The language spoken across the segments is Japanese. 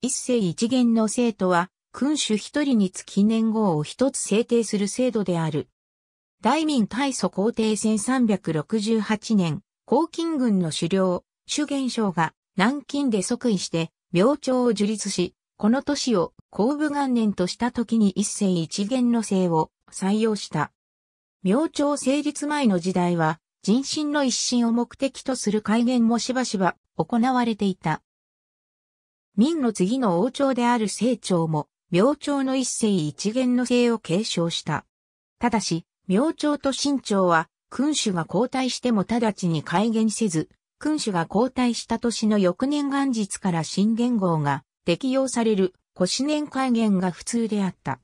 一世一元の生徒は、君主一人につき年号を一つ制定する制度である。大民大祖皇帝1368年、黄金軍の首領、主元将が南京で即位して、明長を樹立し、この年を後武元年とした時に一世一元の生を採用した。明朝成立前の時代は、人心の一心を目的とする改元もしばしば行われていた。明の次の王朝である清朝も、明朝の一世一元の姓を継承した。ただし、明朝と清朝は、君主が交代しても直ちに改元せず、君主が交代した年の翌年元日から新元号が適用される、越年改元が普通であった。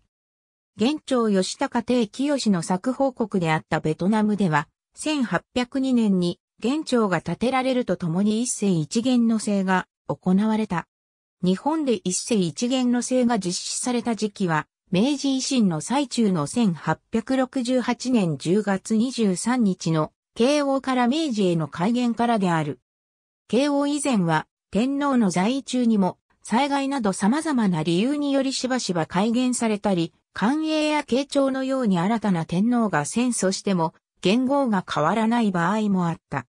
元朝吉高帝清の作報国であったベトナムでは、1802年に元朝が建てられるとともに一世一元の姓が行われた。日本で一世一元の制が実施された時期は、明治維新の最中の1868年10月23日の慶応から明治への改元からである。慶応以前は天皇の在位中にも災害など様々な理由によりしばしば改元されたり、官営や慶長のように新たな天皇が戦争しても元号が変わらない場合もあった。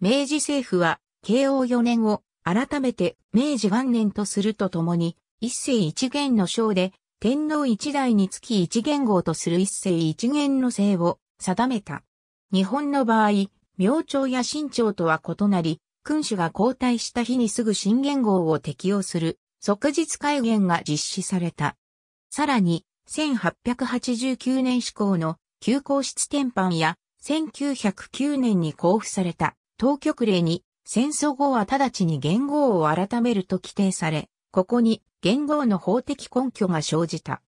明治政府は慶応4年を改めて明治元年とするとともに、一世一元の章で、天皇一代につき一元号とする一世一元の姓を定めた。日本の場合、明朝や新朝とは異なり、君主が交代した日にすぐ新元号を適用する即日改元が実施された。さらに、1889年施行の旧皇室典範や1909年に交付された当局令に戦争後は直ちに元号を改めると規定され、ここに元号の法的根拠が生じた。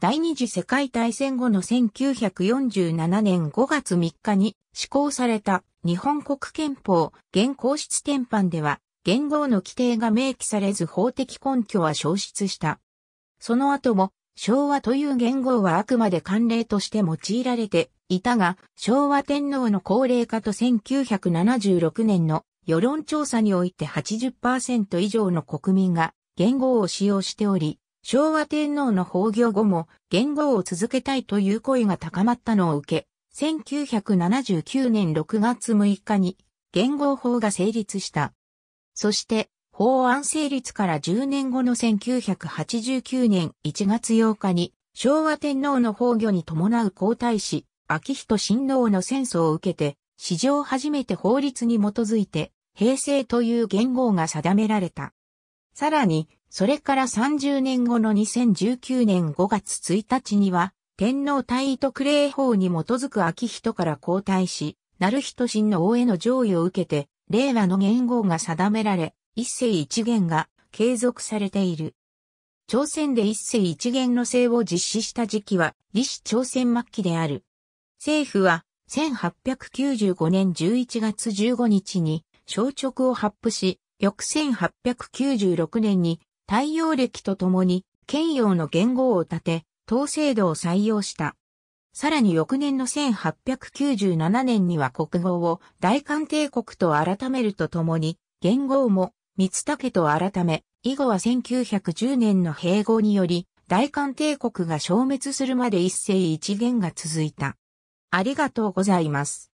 第二次世界大戦後の1947年5月3日に施行された日本国憲法現行室典範では元号の規定が明記されず法的根拠は消失した。その後も昭和という元号はあくまで慣例として用いられていたが、昭和天皇の高齢化と1976年の世論調査において80%以上の国民が元号を使用しており、昭和天皇の崩御後も元号を続けたいという声が高まったのを受け、1979年6月6日に元号法が成立した。そして、法案成立から10年後の1989年1月8日に、昭和天皇の崩御に伴う皇太子、秋仁親王の戦争を受けて、史上初めて法律に基づいて、平成という元号が定められた。さらに、それから30年後の2019年5月1日には、天皇退位特例法に基づく秋人から交代し、なる人の王への上位を受けて、令和の元号が定められ、一世一元が継続されている。朝鮮で一世一元の制を実施した時期は、李氏朝鮮末期である。政府は、1895年11月15日に、消直を発布し、翌1896年に太陽暦とともに兼陽の元号を立て、統制度を採用した。さらに翌年の1897年には国号を大韓帝国と改めるとともに、元号も三つ武と改め、以後は1910年の併合により、大韓帝国が消滅するまで一世一元が続いた。ありがとうございます。